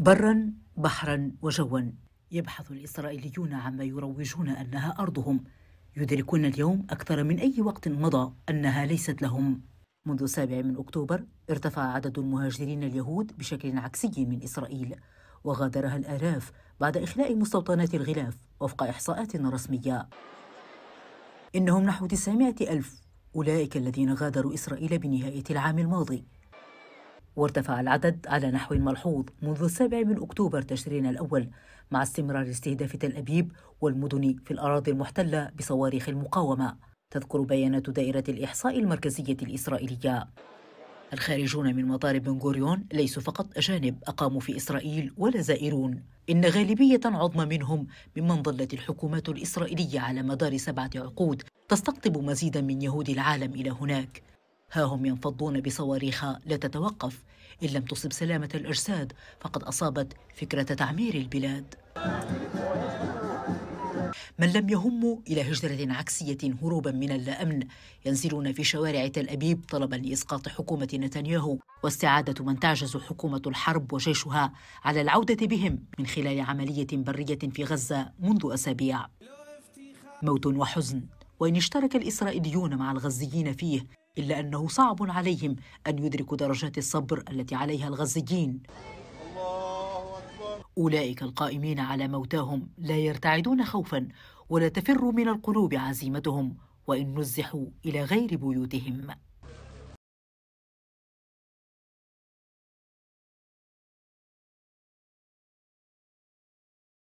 برا بحرا وجوا يبحث الإسرائيليون عما يروجون أنها أرضهم يدركون اليوم أكثر من أي وقت مضى أنها ليست لهم منذ السابع من أكتوبر ارتفع عدد المهاجرين اليهود بشكل عكسي من إسرائيل وغادرها الآلاف بعد إخلاء مستوطنات الغلاف وفق إحصاءات رسمية إنهم نحو 900 ألف أولئك الذين غادروا إسرائيل بنهاية العام الماضي وارتفع العدد على نحو ملحوظ منذ السابع من أكتوبر تشرين الأول مع استمرار استهداف تل أبيب والمدن في الأراضي المحتلة بصواريخ المقاومة تذكر بيانات دائرة الإحصاء المركزية الإسرائيلية الخارجون من مطار بن غوريون ليسوا فقط أجانب أقاموا في إسرائيل ولا زائرون إن غالبية عظمى منهم ممن ظلت الحكومات الإسرائيلية على مدار سبعة عقود تستقطب مزيدا من يهود العالم إلى هناك ها هم ينفضون بصواريخ لا تتوقف إن لم تصب سلامة الاجساد فقد أصابت فكرة تعمير البلاد من لم يهم إلى هجرة عكسية هروبا من اللامن ينزلون في شوارع تل أبيب طلبا لإسقاط حكومة نتنياهو واستعادة من تعجز حكومة الحرب وجيشها على العودة بهم من خلال عملية برية في غزة منذ أسابيع موت وحزن وإن اشترك الإسرائيليون مع الغزيين فيه إلا أنه صعب عليهم أن يدركوا درجات الصبر التي عليها الغزيين أولئك القائمين على موتاهم لا يرتعدون خوفا ولا تفر من القلوب عزيمتهم وإن نزحوا إلى غير بيوتهم